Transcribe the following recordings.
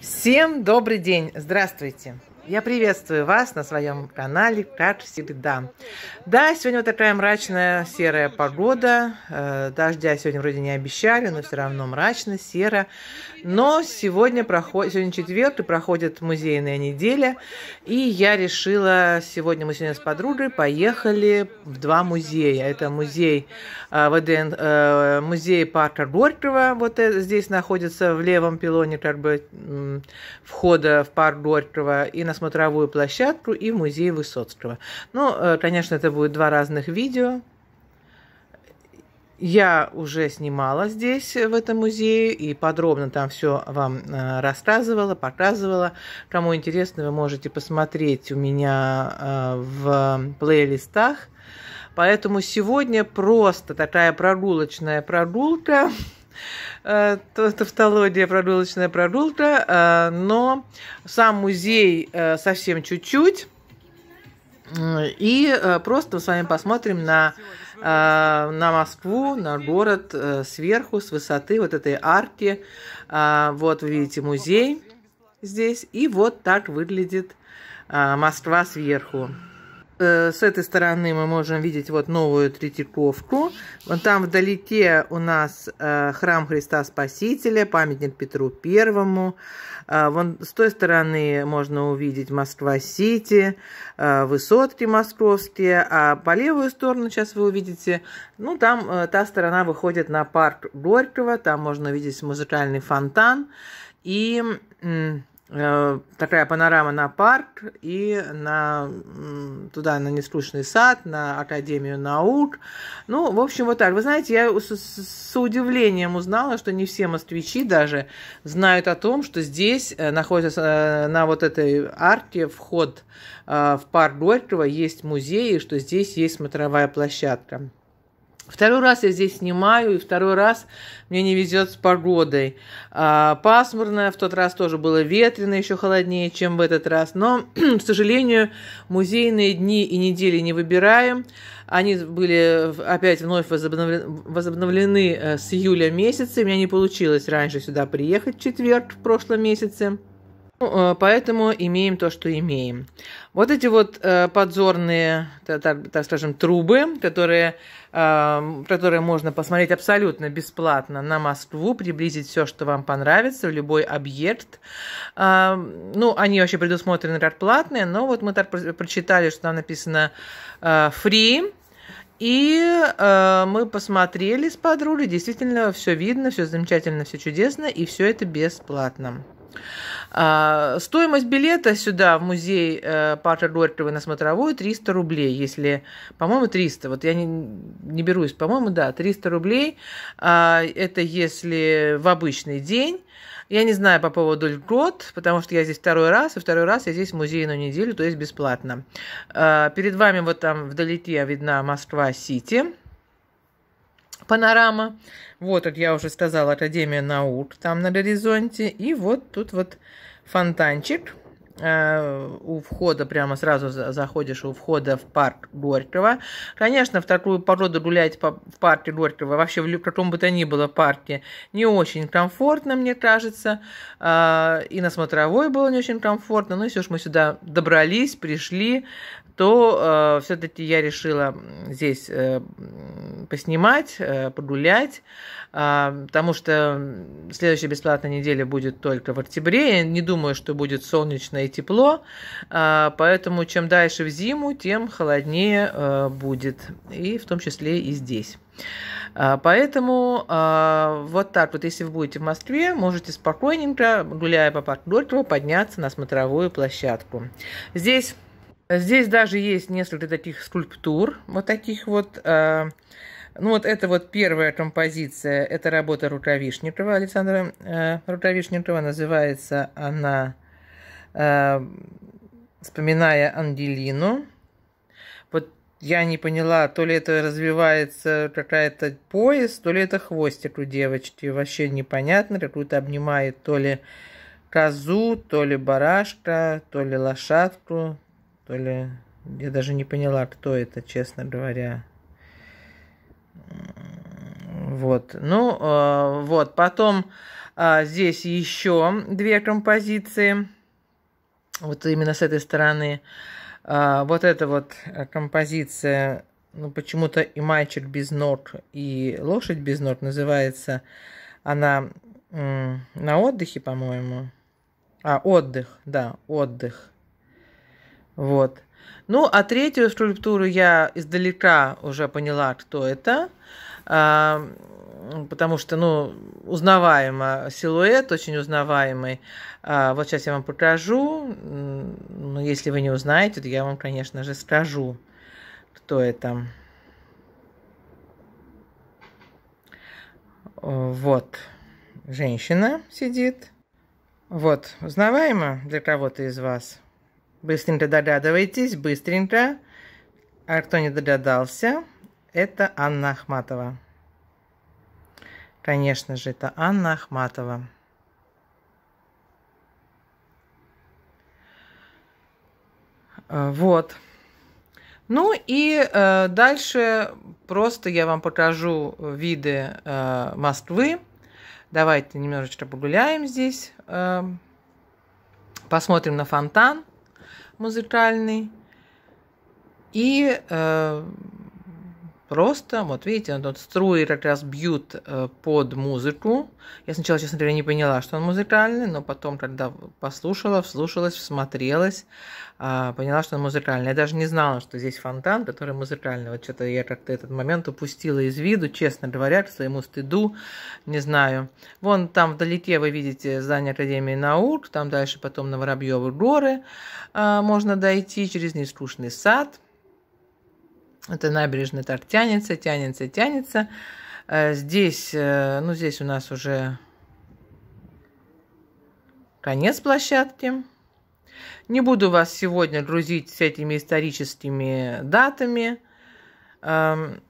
Всем добрый день! Здравствуйте! Я приветствую вас на своем канале, как всегда. Да, сегодня вот такая мрачная серая погода. Э, дождя сегодня вроде не обещали, но все равно мрачно, серо. Но сегодня, проходит, сегодня четверг, и проходит музейная неделя. И я решила, сегодня мы сегодня с подругой поехали в два музея. Это музей, э, ВДН, э, музей парка Горького. Вот здесь находится в левом пилоне как бы входа в парк Горького. И на смотровую площадку и в музей Высоцкого. Ну, конечно, это будет два разных видео. Я уже снимала здесь, в этом музее, и подробно там все вам э, рассказывала, показывала. Кому интересно, вы можете посмотреть у меня э, в плейлистах. Поэтому сегодня просто такая прогулочная прогулка Э, тавтология, прогулочная прогулка, э, но сам музей э, совсем чуть-чуть. И просто мы с вами посмотрим на, на Москву, на город сверху, с высоты вот этой арки. Вот вы видите музей здесь. И вот так выглядит Москва сверху. Э, с этой стороны мы можем видеть вот новую Третьяковку. Вон там вдалеке у нас э, храм Христа Спасителя, памятник Петру Первому. Э, вон с той стороны можно увидеть Москва-Сити, высотки московские. А по левую сторону сейчас вы увидите, ну там та сторона выходит на парк Горького. Там можно увидеть музыкальный фонтан и Э, такая панорама на парк и на, туда на Нескучный сад, на Академию наук. Ну, в общем, вот так. Вы знаете, я с, с удивлением узнала, что не все москвичи даже знают о том, что здесь э, находится э, на вот этой арке вход в парк Горького, есть музей, и что здесь есть смотровая площадка. Второй раз я здесь снимаю, и второй раз мне не везет с погодой. А, пасмурно, в тот раз тоже было ветрено, еще холоднее, чем в этот раз. Но, к сожалению, музейные дни и недели не выбираем. Они были опять вновь возобновлены, возобновлены э, с июля месяца. У меня не получилось раньше сюда приехать в четверг в прошлом месяце. Ну, э, поэтому имеем то, что имеем. Вот эти вот э, подзорные, так, так скажем, трубы, которые, э, которые можно посмотреть абсолютно бесплатно на Москву, приблизить все, что вам понравится, в любой объект. Ну, они вообще предусмотрены, например, платные, но вот мы так прочитали, что там написано free, и э, мы посмотрели с подругой, действительно все видно, все замечательно, все чудесно, и все это бесплатно. А, стоимость билета сюда, в музей э, Патра Дортова на Смотровой, 300 рублей, если, по-моему, 300, вот я не, не берусь, по-моему, да, 300 рублей, а, это если в обычный день, я не знаю по поводу льгот, потому что я здесь второй раз, и второй раз я здесь в музейную неделю, то есть бесплатно. А, перед вами вот там вдалеке видна Москва-Сити, панорама. Вот, вот я уже сказала, Академия наук там на горизонте. И вот тут вот фонтанчик. Э, у входа прямо сразу заходишь у входа в парк Горького. Конечно, в такую погоду гулять по, в парке Горького, вообще в каком бы то ни было парке, не очень комфортно, мне кажется. А, и на смотровой было не очень комфортно. Но ну, если уж мы сюда добрались, пришли, то э, все-таки я решила здесь э, поснимать, э, погулять, э, потому что следующая бесплатная неделя будет только в октябре. Я не думаю, что будет солнечно и тепло, э, поэтому чем дальше в зиму, тем холоднее э, будет, и в том числе и здесь. Э, поэтому э, вот так вот, если вы будете в Москве, можете спокойненько, гуляя по парку Горького, подняться на смотровую площадку. Здесь Здесь даже есть несколько таких скульптур, вот таких вот. Э, ну вот это вот первая композиция, это работа Рукавишникова, Александра э, а, Рукавишникова, называется она э, «Вспоминая Ангелину». Вот я не поняла, то ли это развивается какая-то пояс, то ли это хвостик у девочки, вообще непонятно, какую-то обнимает то ли козу, то ли барашка, то ли лошадку, то ли. Я даже не поняла, кто это, честно говоря. Вот, ну, э, вот, потом э, здесь еще две композиции. Вот именно с этой стороны. Э, вот эта вот э, композиция, ну, почему-то и мальчик без ног, и лошадь без ног называется. Она э, на отдыхе, по-моему. А, отдых, да, отдых. Вот. Ну, а третью скульптуру я издалека уже поняла, кто это, а, потому что, ну, узнаваемо силуэт, очень узнаваемый. А, вот сейчас я вам покажу, но ну, если вы не узнаете, то я вам, конечно же, скажу, кто это. Вот, женщина сидит. Вот, узнаваемо для кого-то из вас – Быстренько догадывайтесь, быстренько. А кто не догадался, это Анна Ахматова. Конечно же, это Анна Ахматова. Э, вот. Ну и э, дальше просто я вам покажу виды э, Москвы. Давайте немножечко погуляем здесь, э, посмотрим на фонтан музыкальный. И э, просто. Вот видите, тут струи как раз бьют э, под музыку. Я сначала, честно говоря, не поняла, что он музыкальный, но потом, когда послушала, вслушалась, всмотрелась, э, поняла, что он музыкальный. Я даже не знала, что здесь фонтан, который музыкальный. Вот что-то я как-то этот момент упустила из виду, честно говоря, к своему стыду, не знаю. Вон там вдалеке вы видите здание Академии наук, там дальше потом на воробьёвы горы э, можно дойти через нескучный сад – это набережная так тянется, тянется, тянется. Э, здесь, э, ну, здесь у нас уже конец площадки. Не буду вас сегодня грузить с этими историческими датами. Эм,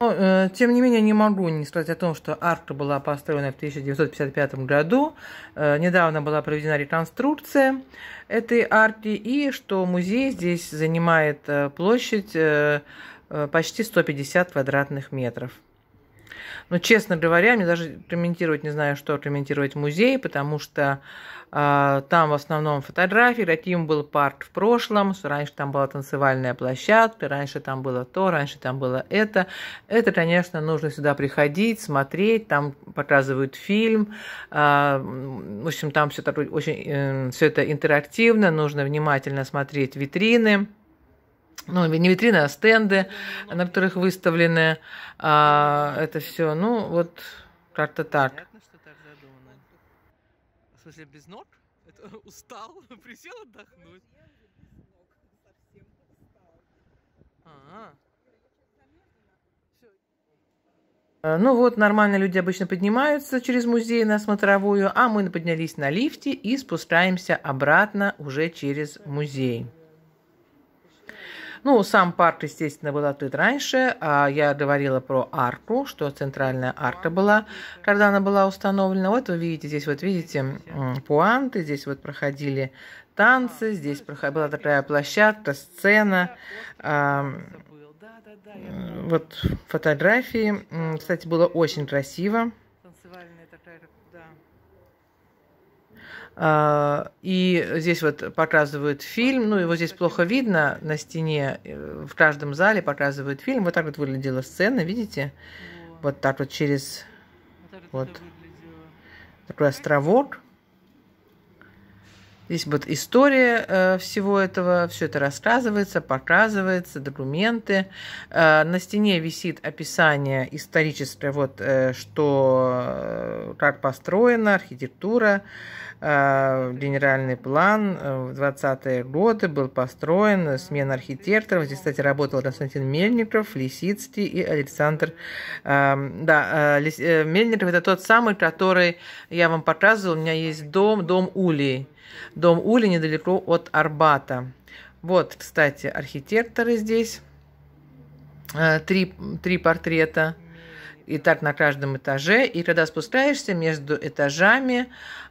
но, э, тем не менее, не могу не сказать о том, что арка была построена в 1955 году. Недавно была проведена реконструкция этой арки, и что музей здесь занимает площадь Э, почти 150 квадратных метров. Но, ну, честно говоря, мне даже комментировать не знаю, что комментировать музей, потому что э, там в основном фотографии, каким был парк в прошлом, раньше там была танцевальная площадка, раньше там было то, раньше там было это. Это, конечно, нужно сюда приходить, смотреть, там показывают фильм. Э, в общем, там все, э, все это интерактивно, нужно внимательно смотреть витрины ну, не витрины, а стенды, на которых выставлены а, это все. Ну, вот как-то так. Понятно, что так задумано. В смысле, без ног? Это устал, присел отдохнуть. А, ну вот, нормально люди обычно поднимаются через музей на смотровую, а мы поднялись на лифте и спускаемся обратно уже через музей. Ну, сам парк, естественно, был открыт раньше. А я говорила про арку, что центральная арка была, когда она была установлена. Вот вы видите, здесь вот видите пуанты, здесь вот проходили танцы, здесь была такая площадка, сцена, а, вот фотографии. Кстати, было очень красиво. А, и здесь вот показывают фильм, ну его здесь плохо видно на стене, э, в каждом зале показывают фильм. Вот так вот выглядела сцена, видите? Вот так вот через вот такой островок. Здесь вот история э, всего этого, все это рассказывается, показывается, документы. Э, на стене висит описание историческое, вот э, что, э, как построена архитектура, Э, генеральный план э, в 20-е годы был построен, э, смена архитекторов. Здесь, кстати, работал Константин Мельников, Лисицкий и Александр... Эм, да, Мельников – это тот самый, который я вам показывал. У меня есть дом, дом Ули. Дом Ули недалеко от Арбата. Вот, кстати, архитекторы здесь. Три, три портрета и так на каждом этаже. И когда спускаешься между этажами,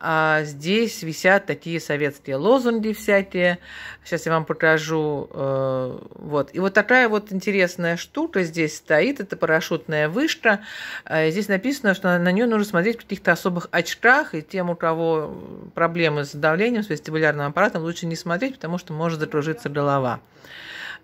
а, здесь висят такие советские лозунги всякие. Сейчас я вам покажу. Э, вот. И вот такая вот интересная штука здесь стоит. Это парашютная вышка. Э, здесь написано, что на, на нее нужно смотреть в каких-то особых очках. И тем, у кого проблемы с давлением, с вестибулярным аппаратом, лучше не смотреть, потому что может закружиться голова.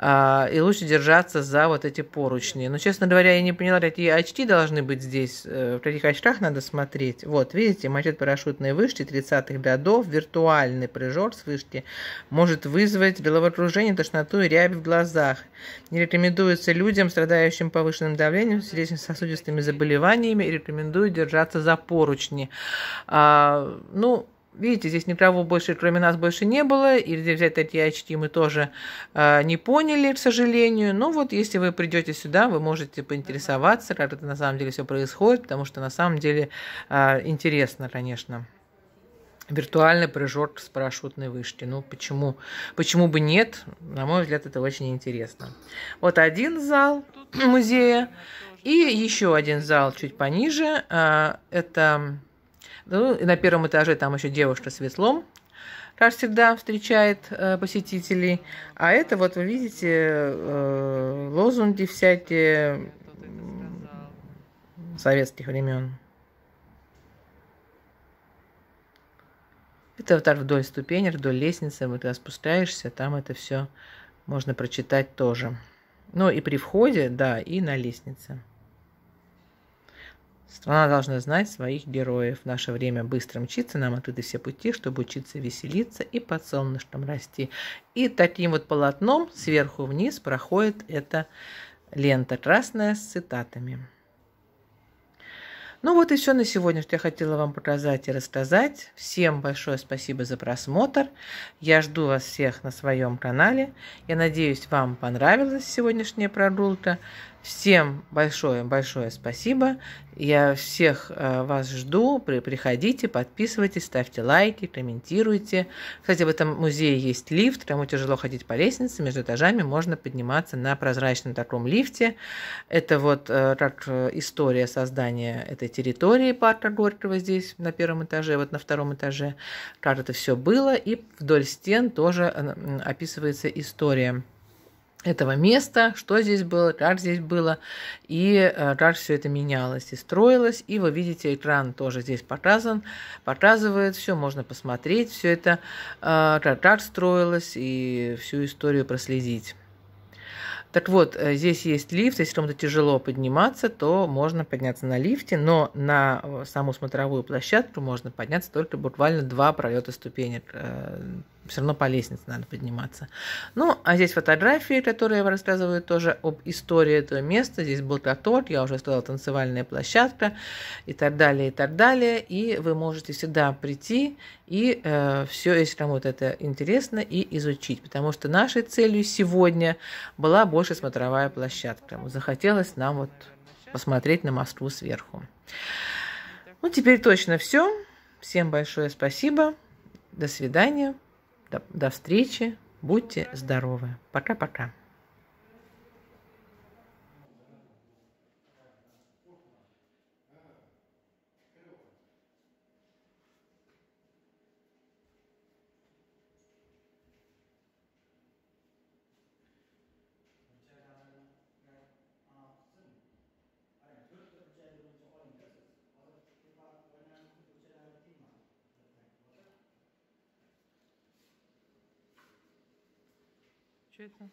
А, и лучше держаться за вот эти поручни. Но, честно говоря, я не поняла, какие очки должны быть здесь, э, в каких очках надо смотреть. Вот, видите, мачет парашютной вышки 30-х годов, виртуальный прыжок с вышки может вызвать головокружение, тошноту и рябь в глазах. Не рекомендуется людям, страдающим повышенным давлением, сердечно-сосудистыми заболеваниями, и рекомендую держаться за поручни. А, ну, Видите, здесь никого больше, кроме нас, больше не было, и где взять эти очки мы тоже э, не поняли, к сожалению. Но ну вот если вы придете сюда, вы можете поинтересоваться, как это на самом деле все происходит, потому что на самом деле э, интересно, конечно. Виртуальный прыжок с парашютной вышки. Ну, почему, почему бы нет? На мой взгляд, это очень интересно. Вот один зал музея и еще один зал чуть пониже. Э, это ну, и на первом этаже там еще девушка с веслом, как всегда, встречает э, посетителей. А это вот вы видите э, лозунги всякие советских времен. Это вот так вдоль ступенек, вдоль лестницы, вот когда спускаешься, там это все можно прочитать тоже. Ну и при входе, да, и на лестнице. Страна должна знать своих героев. В наше время быстро мчится, нам открыты все пути, чтобы учиться веселиться и под солнышком расти. И таким вот полотном сверху вниз проходит эта лента красная с цитатами. Ну вот и все на сегодня, что я хотела вам показать и рассказать. Всем большое спасибо за просмотр. Я жду вас всех на своем канале. Я надеюсь, вам понравилась сегодняшняя прогулка. Всем большое-большое спасибо. Я всех э, вас жду. Приходите, подписывайтесь, ставьте лайки, комментируйте. Кстати, в этом музее есть лифт. Кому тяжело ходить по лестнице, между этажами можно подниматься на прозрачном таком лифте. Это вот как э, э, история создания этой территории парка Горького здесь на первом этаже, вот на втором этаже, как это все было. И вдоль стен тоже описывается история этого места, что здесь было, как здесь было, и э, как все это менялось и строилось. И вы видите, экран тоже здесь показан, показывает все, можно посмотреть все это, э, как, как строилось, и всю историю проследить. Так вот, э, здесь есть лифт, если кому-то тяжело подниматься, то можно подняться на лифте, но на саму смотровую площадку можно подняться только буквально два пролета ступенек все равно по лестнице надо подниматься. Ну, а здесь фотографии, которые я рассказываю, тоже об истории этого места. Здесь был тротуар, я уже сказала, танцевальная площадка и так далее, и так далее. И вы можете всегда прийти и э, все, если кому-то это интересно, и изучить. Потому что нашей целью сегодня была больше смотровая площадка. Захотелось нам вот посмотреть на Москву сверху. Ну, теперь точно все. Всем большое спасибо. До свидания. До, до встречи. Будьте здоровы. Пока-пока. Что это?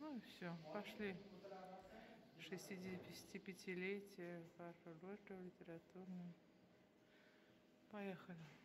Ну и все, пошли. 65-летие Парфа Лотова Поехали.